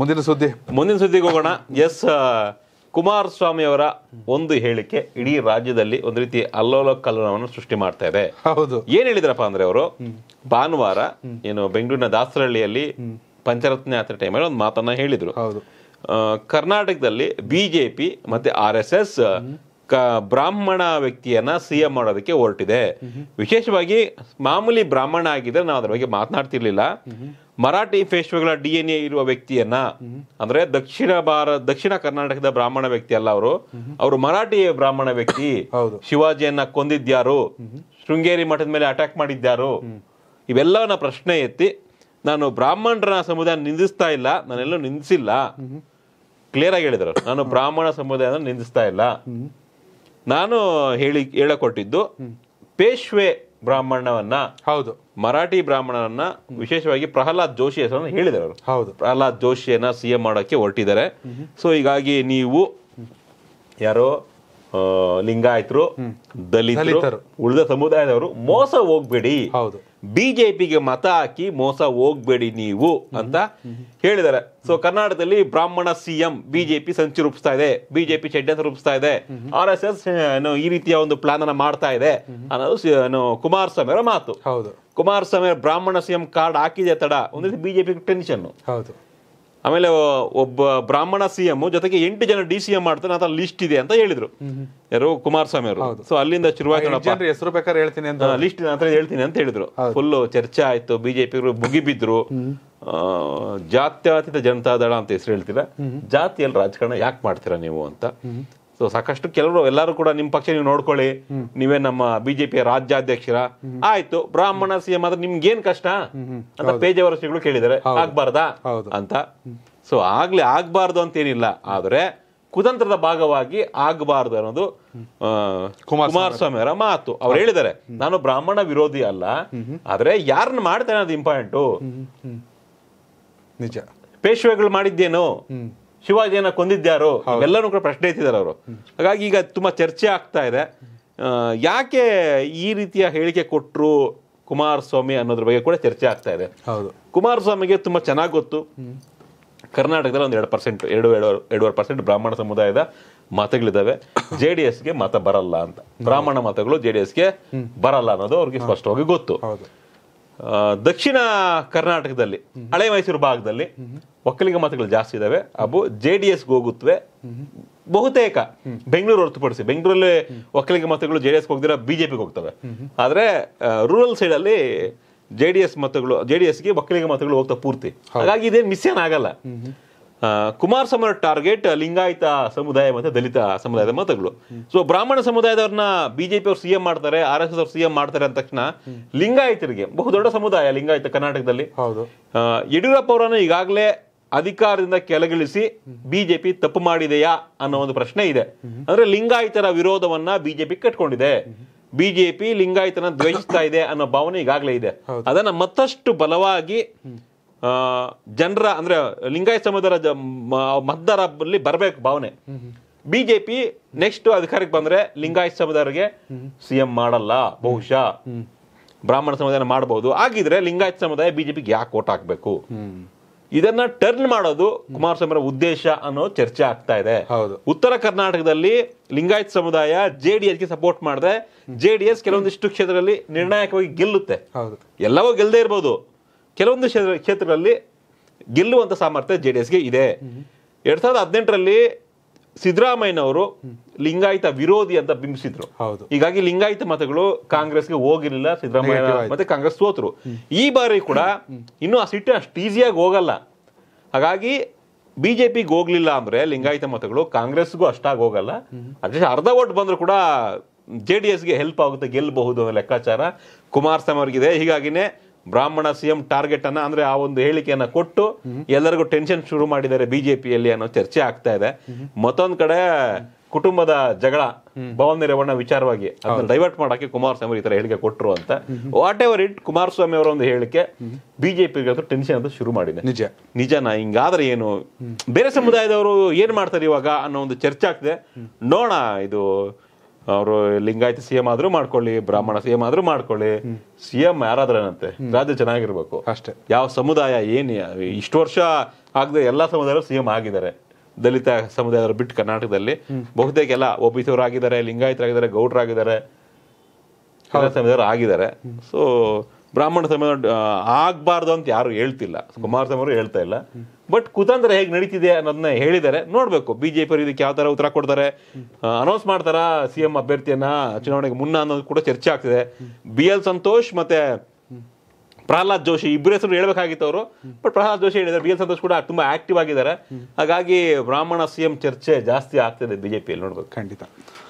ಮುಂದಿನ ಸುದ್ದಿ ಮುಂದಿನ ಸುದ್ದಿಗೆ ಹೋಗೋಣ ಎಸ್ ಕುಮಾರಸ್ವಾಮಿ ಅವರ ಒಂದು ಹೇಳಿಕೆ ಇಡೀ ರಾಜ್ಯದಲ್ಲಿ ಒಂದು ರೀತಿ ಅಲ್ಲೋಲ ಕಲ್ಲೋಲವನ್ನು ಸೃಷ್ಟಿ ಮಾಡ್ತಾ ಇದೆ ಹೌದು ಏನ್ ಹೇಳಿದ್ರಪ್ಪ ಅಂದ್ರೆ ಅವರು ಭಾನುವಾರ ಏನು ಬೆಂಗಳೂರಿನ ದಾಸರಹಳ್ಳಿಯಲ್ಲಿ ಪಂಚರತ್ನ ಯಾತ್ರೆ ಟೈಮಲ್ಲಿ ಒಂದು ಮಾತನ್ನ ಹೇಳಿದ್ರು ಕರ್ನಾಟಕದಲ್ಲಿ ಬಿಜೆಪಿ ಮತ್ತೆ ಆರ್ ಎಸ್ ಎಸ್ ಬ್ರಾಹ್ಮಣ ವ್ಯಕ್ತಿಯನ್ನ ಸಿ ಎಂ ಮಾಡೋದಕ್ಕೆ ಹೊರಟಿದೆ ವಿಶೇಷವಾಗಿ ಮಾಮೂಲಿ ಬ್ರಾಹ್ಮಣ ಆಗಿದ್ರೆ ನಾವು ಅದ್ರ ಬಗ್ಗೆ ಮಾತನಾಡ್ತಿರ್ಲಿಲ್ಲ ಮರಾಠಿ ಪೇಶ್ವೆಗಳ ಡಿ ಎನ್ ಎ ಇರುವ ವ್ಯಕ್ತಿಯನ್ನ ಅಂದ್ರೆ ದಕ್ಷಿಣ ಭಾರತ ದಕ್ಷಿಣ ಕರ್ನಾಟಕದ ಬ್ರಾಹ್ಮಣ ವ್ಯಕ್ತಿ ಅಲ್ಲ ಅವರು ಅವರು ಮರಾಠಿ ಬ್ರಾಹ್ಮಣ ವ್ಯಕ್ತಿ ಶಿವಾಜಿಯನ್ನ ಕೊಂದಿದ್ಯಾರು ಶೃಂಗೇರಿ ಮಠದ ಮೇಲೆ ಅಟ್ಯಾಕ್ ಮಾಡಿದ್ಯಾರು ಇವೆಲ್ಲವನ್ನ ಪ್ರಶ್ನೆ ಎತ್ತಿ ನಾನು ಬ್ರಾಹ್ಮಣರ ಸಮುದಾಯ ನಿಂದಿಸ್ತಾ ಇಲ್ಲ ನಾನೆಲ್ಲೂ ನಿಂದಿಸಿಲ್ಲ ಕ್ಲಿಯರ್ ಆಗಿ ಹೇಳಿದ್ರು ನಾನು ಬ್ರಾಹ್ಮಣ ಸಮುದಾಯ ನಿಂದಿಸ್ತಾ ಇಲ್ಲ ನಾನು ಹೇಳಿ ಹೇಳಕೊಟ್ಟಿದ್ದು ಪೇಶ್ವೆ ಬ್ರಾಹ್ಮಣವನ್ನ ಹೌದು ಮರಾಠಿ ಬ್ರಾಹ್ಮಣರನ್ನ ವಿಶೇಷವಾಗಿ ಪ್ರಹ್ಲಾದ್ ಜೋಶಿ ಹೆಸರನ್ನು ಹೇಳಿದ್ದಾರೆ ಅವರು ಹೌದು ಪ್ರಹ್ಲಾದ್ ಜೋಶಿಯನ್ನ ಸಿ ಎಂ ಮಾಡೋಕ್ಕೆ ಹೊರಟಿದ್ದಾರೆ ಸೊ ಹೀಗಾಗಿ ನೀವು ಯಾರೋ ಲಿಂಗಾಯತರು ದಲಿತರು ಉಳಿದ ಸಮುದಾಯದವರು ಮೋಸ ಹೋಗ್ಬೇಡಿ ಹೌದು ಬಿಜೆಪಿಗೆ ಮತ ಹಾಕಿ ಮೋಸ ಹೋಗ್ಬೇಡಿ ನೀವು ಅಂತ ಹೇಳಿದ್ದಾರೆ ಸೊ ಕರ್ನಾಟಕದಲ್ಲಿ ಬ್ರಾಹ್ಮಣ ಸಿಎಂ ಬಿಜೆಪಿ ಸಂಚು ರೂಪಿಸ್ತಾ ಇದೆ ಬಿಜೆಪಿ ಷಡ್ಯಂತ್ರ ರೂಪಿಸ್ತಾ ಇದೆ ಆರ್ ಎಸ್ ಎಸ್ ಈ ರೀತಿಯ ಒಂದು ಪ್ಲಾನ್ ಅನ್ನ ಮಾಡ್ತಾ ಇದೆ ಅನ್ನೋದು ಕುಮಾರಸ್ವಾಮಿ ಅವರ ಮಾತು ಹೌದು ಕುಮಾರಸ್ವಾಮಿ ಬ್ರಾಹ್ಮಣ ಸಿಎಂ ಕಾರ್ಡ್ ಹಾಕಿದೆ ತಡ ಒಂದು ಬಿಜೆಪಿ ಟೆನ್ಷನ್ ಹೌದು ಆಮೇಲೆ ಒಬ್ಬ ಬ್ರಾಹ್ಮಣ ಸಿಎಂ ಜೊತೆಗೆ ಎಂಟು ಜನ ಡಿ ಸಿ ಎಂ ಮಾಡ್ತಾರೆ ಲಿಸ್ಟ್ ಇದೆ ಅಂತ ಹೇಳಿದ್ರು ಯಾರು ಕುಮಾರಸ್ವಾಮಿ ಅವರು ಸೊ ಅಲ್ಲಿಂದ ಶುರುವಾಗಿ ಹೆಸರು ಬೇಕಾದ್ರೆ ಹೇಳ್ತೀನಿ ಅಂತ ಲಿಸ್ಟ್ ಅಂತ ಹೇಳ್ತೀನಿ ಅಂತ ಹೇಳಿದ್ರು ಫುಲ್ ಚರ್ಚೆ ಆಯ್ತು ಬಿಜೆಪಿ ಮುಗಿಬಿದ್ರು ಜಾತ್ಯಾತೀತ ಜನತಾದಳ ಅಂತ ಹೆಸರು ಹೇಳ್ತೀರಾ ಜಾತಿಯಲ್ಲಿ ರಾಜಕಾರಣ ಯಾಕೆ ಮಾಡ್ತೀರಾ ನೀವು ಅಂತ ಸೊ ಸಾಕಷ್ಟು ಕೆಲವರು ಎಲ್ಲರೂ ಕೂಡ ನಿಮ್ಮ ಪಕ್ಷ ನೀವು ನೋಡ್ಕೊಳ್ಳಿ ನೀವೇ ನಮ್ಮ ಬಿಜೆಪಿಯ ರಾಜ್ಯಾಧ್ಯಕ್ಷರ ಆಯ್ತು ಬ್ರಾಹ್ಮಣ ಸಿಎಂ ಆದ್ರೆ ನಿಮ್ಗೆ ಏನ್ ಕಷ್ಟ ಅಂತ ಪೇಜಾವರ ಶ್ರೀಗಳು ಕೇಳಿದ್ದಾರೆ ಆಗ್ಬಾರ್ದಾ ಅಂತ ಸೊ ಆಗ್ಲಿ ಆಗ್ಬಾರ್ದು ಅಂತ ಏನಿಲ್ಲ ಆದ್ರೆ ಕುತಂತ್ರದ ಭಾಗವಾಗಿ ಆಗ್ಬಾರ್ದು ಅನ್ನೋದು ಕುಮಾರಸ್ವಾಮಿ ಅವರ ಮಾತು ಅವ್ರು ಹೇಳಿದ್ದಾರೆ ನಾನು ಬ್ರಾಹ್ಮಣ ವಿರೋಧಿ ಅಲ್ಲ ಆದ್ರೆ ಯಾರನ್ನ ಮಾಡ್ತೇನೆ ಅದು ಇಂಪಾರ್ಟೆಂಟು ನಿಜ ಪೇಶ್ವೆಗಳು ಮಾಡಿದ್ದೇನು ಶಿವಾಜಿಯನ್ನ ಕೊಂದಿದ್ದಾರೋ ಎಲ್ಲರೂ ಕೂಡ ಪ್ರಶ್ನೆ ಎತ್ತಿದ್ದಾರೆ ಅವರು ಹಾಗಾಗಿ ಈಗ ತುಂಬಾ ಚರ್ಚೆ ಆಗ್ತಾ ಇದೆ ಯಾಕೆ ಈ ರೀತಿಯ ಹೇಳಿಕೆ ಕೊಟ್ಟರು ಕುಮಾರಸ್ವಾಮಿ ಅನ್ನೋದ್ರ ಬಗ್ಗೆ ಕೂಡ ಚರ್ಚೆ ಆಗ್ತಾ ಇದೆ ಕುಮಾರಸ್ವಾಮಿಗೆ ತುಂಬಾ ಚೆನ್ನಾಗಿ ಗೊತ್ತು ಕರ್ನಾಟಕದಲ್ಲಿ ಒಂದು ಎರಡು ಪರ್ಸೆಂಟ್ ಎರಡು ಎರಡು ಎರಡೂವರೆ ಪರ್ಸೆಂಟ್ ಬ್ರಾಹ್ಮಣ ಸಮುದಾಯದ ಮತಗಳಿದ್ದಾವೆ ಜೆ ಡಿ ಎಸ್ಗೆ ಮತ ಬರಲ್ಲ ಅಂತ ಬ್ರಾಹ್ಮಣ ಮತಗಳು ಜೆ ಡಿ ಎಸ್ಗೆ ಬರಲ್ಲ ಅನ್ನೋದು ಅವ್ರಿಗೆ ಸ್ಪಷ್ಟವಾಗಿ ಗೊತ್ತು ದಕ್ಷಿಣ ಕರ್ನಾಟಕದಲ್ಲಿ ಹಳೆ ಮೈಸೂರು ಭಾಗದಲ್ಲಿ ಒಕ್ಕಲಿಗ ಮತಗಳು ಜಾಸ್ತಿ ಇದಾವೆ ಅಬ್ಬು ಜೆ ಡಿ ಎಸ್ಗೆ ಹೋಗುತ್ತವೆ ಬಹುತೇಕ ಬೆಂಗಳೂರು ಹೊರತುಪಡಿಸಿ ಬೆಂಗಳೂರಲ್ಲಿ ಒಕ್ಕಲಿಗ ಮತಗಳು ಜೆ ಡಿ ಎಸ್ಗೆ ಹೋಗ್ದಿರ ಬಿಜೆಪಿಗೆ ಹೋಗ್ತವೆ ಆದರೆ ರೂರಲ್ ಸೈಡಲ್ಲಿ ಜೆ ಡಿ ಎಸ್ ಮತಗಳು ಜೆ ಡಿ ಎಸ್ಗೆ ಒಕ್ಕಲಿಗ ಮತಗಳು ಹೋಗ್ತಾ ಪೂರ್ತಿ ಹಾಗಾಗಿ ಇದೇನು ಮಿಸ್ ಆಗಲ್ಲ ಕುಮಾರ್ ಸಮರ ಟಾರ್ಗೆಟ್ ಲಿಂಗಾಯತ ಸಮುದಾಯ ಮತ್ತೆ ದಲಿತ ಸಮುದಾಯದ ಮತಗಳು ಸೊ ಬ್ರಾಹ್ಮಣ ಸಮುದಾಯದವ್ರನ್ನ ಬಿಜೆಪಿ ಅವ್ರು ಸಿಎಂ ಮಾಡ್ತಾರೆ ಆರ್ ಎಸ್ ಎಸ್ ಅವ್ರು ಸಿಎಂ ಮಾಡ್ತಾರೆ ಅಂದ ತಕ್ಷಣ ಲಿಂಗಾಯತರಿಗೆ ಬಹುದೊಡ್ಡ ಸಮುದಾಯ ಲಿಂಗಾಯತ ಕರ್ನಾಟಕದಲ್ಲಿ ಯಡಿಯೂರಪ್ಪ ಅವರನ್ನು ಈಗಾಗಲೇ ಅಧಿಕಾರದಿಂದ ಕೆಳಗಿಳಿಸಿ ಬಿಜೆಪಿ ತಪ್ಪು ಮಾಡಿದೆಯಾ ಅನ್ನೋ ಒಂದು ಪ್ರಶ್ನೆ ಇದೆ ಅಂದ್ರೆ ಲಿಂಗಾಯತರ ವಿರೋಧವನ್ನ ಬಿಜೆಪಿ ಕಟ್ಕೊಂಡಿದೆ ಬಿಜೆಪಿ ಲಿಂಗಾಯತನ ದ್ವೇಷಿಸ್ತಾ ಇದೆ ಅನ್ನೋ ಭಾವನೆ ಈಗಾಗಲೇ ಇದೆ ಅದನ್ನ ಮತ್ತಷ್ಟು ಬಲವಾಗಿ ಜನರ ಅಂದ್ರೆ ಲಿಂಗಾಯತ ಸಮುದಾಯದ ಜ ಮತದಾರಲ್ಲಿ ಬರಬೇಕು ಭಾವನೆ ಬಿಜೆಪಿ ನೆಕ್ಸ್ಟ್ ಅಧಿಕಾರಕ್ಕೆ ಬಂದ್ರೆ ಲಿಂಗಾಯತ ಸಮುದಾಯರಿಗೆ ಸಿಎಂ ಮಾಡಲ್ಲ ಬಹುಶಃ ಬ್ರಾಹ್ಮಣ ಸಮುದಾಯನ ಮಾಡಬಹುದು ಆಗಿದ್ರೆ ಲಿಂಗಾಯತ ಸಮುದಾಯ ಬಿಜೆಪಿಗೆ ಯಾಕೆ ಓಟ್ ಹಾಕ್ಬೇಕು ಇದನ್ನ ಟರ್ನ್ ಮಾಡೋದು ಕುಮಾರಸ್ವಾಮಿ ಉದ್ದೇಶ ಅನ್ನೋ ಚರ್ಚೆ ಆಗ್ತಾ ಇದೆ ಉತ್ತರ ಕರ್ನಾಟಕದಲ್ಲಿ ಲಿಂಗಾಯತ್ ಸಮುದಾಯ ಜೆ ಡಿ ಎಸ್ಗೆ ಸಪೋರ್ಟ್ ಮಾಡಿದ್ರೆ ಜೆ ಡಿ ಎಸ್ ಕೆಲವೊಂದಿಷ್ಟು ಕ್ಷೇತ್ರದಲ್ಲಿ ನಿರ್ಣಾಯಕವಾಗಿ ಗೆಲ್ಲುತ್ತೆ ಎಲ್ಲವೂ ಗೆಲ್ಲದೆ ಇರ್ಬೋದು ಕೆಲವೊಂದು ಕ್ಷೇತ್ರಗಳಲ್ಲಿ ಗೆಲ್ಲುವಂತ ಸಾಮರ್ಥ್ಯ ಜೆ ಡಿ ಎಸ್ಗೆ ಇದೆ ಎರಡ್ ಸಾವಿರದ ಹದಿನೆಂಟರಲ್ಲಿ ಸಿದ್ದರಾಮಯ್ಯನವರು ಲಿಂಗಾಯತ ವಿರೋಧಿ ಅಂತ ಬಿಂಬಿಸಿದ್ರು ಹೀಗಾಗಿ ಲಿಂಗಾಯತ ಮತಗಳು ಕಾಂಗ್ರೆಸ್ಗೆ ಹೋಗಿರಲಿಲ್ಲ ಸಿದ್ದರಾಮಯ್ಯ ಮತ್ತೆ ಕಾಂಗ್ರೆಸ್ ಸೋತರು ಈ ಬಾರಿ ಕೂಡ ಇನ್ನು ಆ ಸಿಟ್ಟು ಅಷ್ಟು ಈಸಿಯಾಗಿ ಹೋಗಲ್ಲ ಹಾಗಾಗಿ ಬಿಜೆಪಿಗೆ ಹೋಗ್ಲಿಲ್ಲ ಅಂದ್ರೆ ಲಿಂಗಾಯತ ಮತಗಳು ಕಾಂಗ್ರೆಸ್ಗೂ ಅಷ್ಟಾಗಿ ಹೋಗಲ್ಲ ಅದೇ ಅರ್ಧ ಓಟ್ ಬಂದ್ರು ಕೂಡ ಜೆ ಡಿ ಎಸ್ಗೆ ಹೆಲ್ಪ್ ಆಗುತ್ತೆ ಗೆಲ್ಲಬಹುದು ಅನ್ನೋ ಲೆಕ್ಕಾಚಾರ ಕುಮಾರಸ್ವಾಮಿ ಅವ್ರಿಗಿದೆ ಹೀಗಾಗಿನೇ ಬ್ರಾಹ್ಮಣ ಸಿಎಂ ಟಾರ್ಗೆಟ್ ಅನ್ನ ಅಂದ್ರೆ ಆ ಒಂದು ಹೇಳಿಕೆಯನ್ನ ಕೊಟ್ಟು ಎಲ್ಲರಿಗೂ ಟೆನ್ಷನ್ ಶುರು ಮಾಡಿದ್ದಾರೆ ಬಿಜೆಪಿಯಲ್ಲಿ ಅನ್ನೋ ಚರ್ಚೆ ಆಗ್ತಾ ಇದೆ ಮತ್ತೊಂದ್ ಕಡೆ ಕುಟುಂಬದ ಜಗಳ ಭವನ್ ರೇವಣ್ಣ ವಿಚಾರವಾಗಿ ಅದನ್ನ ಡೈವರ್ಟ್ ಮಾಡಕ್ಕೆ ಕುಮಾರಸ್ವಾಮಿ ಈ ತರ ಹೇಳಿಕೆ ಕೊಟ್ಟರು ಅಂತ ವಾಟ್ ಎವರ್ ಇಟ್ ಕುಮಾರಸ್ವಾಮಿ ಅವರ ಒಂದು ಹೇಳಿಕೆ ಬಿಜೆಪಿ ಟೆನ್ಷನ್ ಅಂತ ಶುರು ಮಾಡಿದೆ ನಿಜ ನಿಜನಾ ಹಿಂಗಾದ್ರೆ ಏನು ಬೇರೆ ಸಮುದಾಯದವರು ಏನ್ ಮಾಡ್ತಾರೆ ಇವಾಗ ಅನ್ನೋ ಒಂದು ಚರ್ಚೆ ಆಗ್ತಿದೆ ನೋಡೋಣ ಇದು ಅವರು ಲಿಂಗಾಯತ ಸಿಎಂ ಆದ್ರೂ ಮಾಡ್ಕೊಳ್ಳಿ ಬ್ರಾಹ್ಮಣ ಸಿಎಂ ಆದ್ರೂ ಮಾಡ್ಕೊಳ್ಳಿ ಸಿಎಂ ಯಾರಾದ್ರನಂತೆ ರಾಜ್ಯ ಚೆನ್ನಾಗಿರ್ಬೇಕು ಅಷ್ಟೇ ಯಾವ ಸಮುದಾಯ ಏನ್ ಇಷ್ಟು ವರ್ಷ ಆಗದೆ ಎಲ್ಲಾ ಸಮುದಾಯರು ಸಿಎಂ ಆಗಿದ್ದಾರೆ ದಲಿತ ಸಮುದಾಯದವರು ಬಿಟ್ಟು ಕರ್ನಾಟಕದಲ್ಲಿ ಬಹುತೇಕ ಎಲ್ಲ ಆಗಿದ್ದಾರೆ ಲಿಂಗಾಯತರಾಗಿದ್ದಾರೆ ಗೌಡ್ರಾಗಿದ್ದಾರೆ ಸಮುದಾಯ ಆಗಿದ್ದಾರೆ ಸೊ ಬ್ರಾಹ್ಮಣ ಸಮುದಾಯ ಆಗ್ಬಾರ್ದು ಅಂತ ಯಾರು ಹೇಳ್ತಿಲ್ಲ ಕುಮಾರಸ್ವಾಮಿ ಅವರು ಹೇಳ್ತಾ ಇಲ್ಲ ಬಟ್ ಕುತಂತ್ರ ಹೇಗೆ ನಡೀತಿದೆ ಅನ್ನೋದನ್ನ ಹೇಳಿದ್ದಾರೆ ನೋಡಬೇಕು ಅವರು ಇದಕ್ಕೆ ಯಾವ ತರ ಉತ್ತರ ಕೊಡ್ತಾರೆ ಅನೌನ್ಸ್ ಮಾಡ್ತಾರಾ ಸಿ ಎಂ ಅಭ್ಯರ್ಥಿಯನ್ನ ಚುನಾವಣೆಗೆ ಮುನ್ನ ಅನ್ನೋದು ಕೂಡ ಚರ್ಚೆ ಆಗ್ತಿದೆ ಬಿ ಎಲ್ ಸಂತೋಷ್ ಮತ್ತೆ ಪ್ರಹ್ಲಾದ್ ಜೋಶಿ ಇಬ್ಬರ ಹೆಸರು ಹೇಳ್ಬೇಕಾಗಿತ್ತು ಅವರು ಬಟ್ ಪ್ರಹ್ಲಾದ್ ಜೋಶಿ ಹೇಳಿದ್ದಾರೆ ಬಿ ಎಲ್ ಸಂತೋಷ್ ಕೂಡ ತುಂಬಾ ಆಕ್ಟಿವ್ ಆಗಿದ್ದಾರೆ ಹಾಗಾಗಿ ಬ್ರಾಹ್ಮಣ ಸಿ ಎಂ ಚರ್ಚೆ ಜಾಸ್ತಿ ಆಗ್ತಿದೆ ಬಿಜೆಪಿಯಲ್ಲಿ ನೋಡ್ಬೇಕು ಖಂಡಿತ